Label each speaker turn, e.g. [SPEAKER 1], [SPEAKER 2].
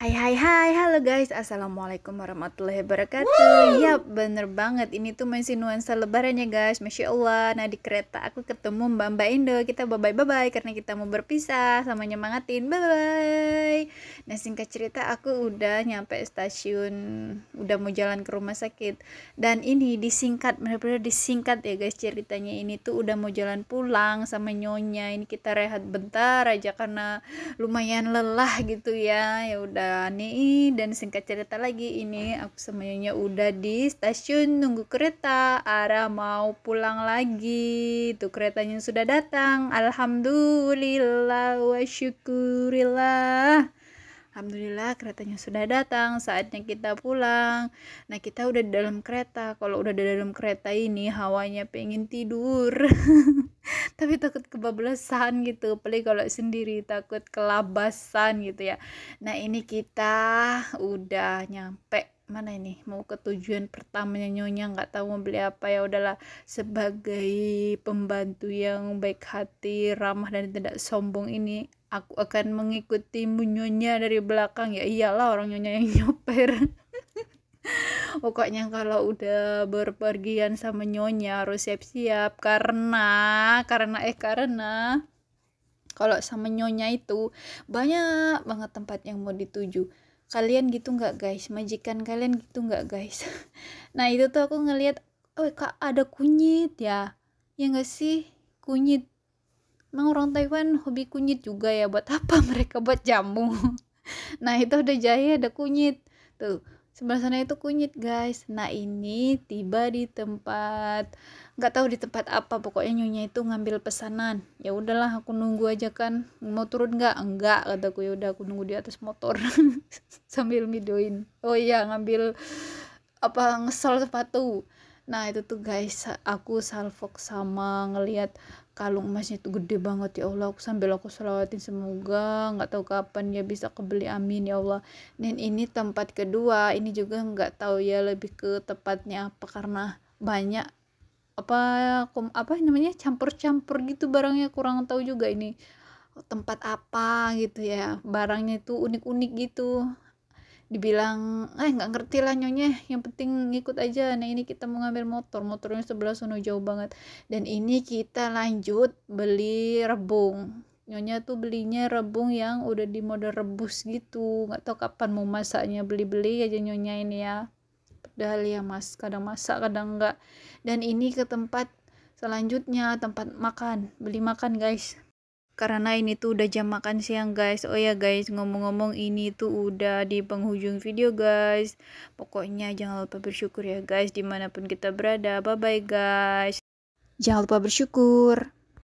[SPEAKER 1] Hai hai hai, halo guys, assalamualaikum warahmatullahi wabarakatuh Woo! Yap, bener banget, ini tuh masih nuansa lebaran ya guys, Masya Allah Nah di kereta aku ketemu Mbak Mbak Indo, kita bye-bye-bye karena kita mau berpisah Sama nyemangatin, bye-bye Nah singkat cerita aku udah nyampe stasiun, udah mau jalan ke rumah sakit Dan ini disingkat, bener-bener disingkat ya guys ceritanya Ini tuh udah mau jalan pulang sama nyonya, ini kita rehat bentar aja karena lumayan lelah gitu ya Ya udah jalani dan singkat cerita lagi ini aku semuanya udah di stasiun nunggu kereta arah mau pulang lagi tuh keretanya sudah datang alhamdulillah wa syukurillah Alhamdulillah keretanya sudah datang, saatnya kita pulang. Nah, kita udah di dalam kereta. Kalau udah di dalam kereta ini hawanya pengen tidur. tapi takut kebablasan gitu paling kalau sendiri takut kelabasan gitu ya nah ini kita udah nyampe mana ini mau ke tujuan pertamanya nyonya nggak tahu mau beli apa ya udahlah sebagai pembantu yang baik hati ramah dan tidak sombong ini aku akan mengikuti nyonya dari belakang ya iyalah orang nyonya yang nyoper pokoknya kalau udah berpergian sama nyonya harus siap-siap karena karena eh karena kalau sama nyonya itu banyak banget tempat yang mau dituju kalian gitu nggak guys majikan kalian gitu nggak guys nah itu tuh aku ngelihat oh kak ada kunyit ya ya nggak sih kunyit emang orang Taiwan hobi kunyit juga ya buat apa mereka buat jamu nah itu ada jahe ada kunyit tuh sebelah sana itu kunyit guys nah ini tiba di tempat nggak tahu di tempat apa pokoknya nyonya itu ngambil pesanan ya udahlah aku nunggu aja kan mau turun nggak enggak kataku ya udah aku nunggu di atas motor sambil midoin oh iya ngambil apa ngesel sepatu nah itu tuh guys aku salfok sama ngelihat kalung emasnya itu gede banget ya Allah aku sambil aku selawatin semoga nggak tahu kapan ya bisa kebeli amin ya Allah dan ini tempat kedua ini juga nggak tahu ya lebih ke tepatnya apa karena banyak apa kom, apa namanya campur-campur gitu barangnya kurang tahu juga ini tempat apa gitu ya barangnya itu unik-unik gitu dibilang eh nggak ngerti lah nyonya yang penting ngikut aja nah ini kita mau ngambil motor motornya sebelah sono jauh banget dan ini kita lanjut beli rebung nyonya tuh belinya rebung yang udah di mode rebus gitu nggak tahu kapan mau masaknya beli-beli aja nyonya ini ya padahal ya mas kadang masak kadang nggak dan ini ke tempat selanjutnya tempat makan beli makan guys karena ini tuh udah jam makan siang guys oh ya guys ngomong-ngomong ini tuh udah di penghujung video guys pokoknya jangan lupa bersyukur ya guys dimanapun kita berada bye bye guys jangan lupa bersyukur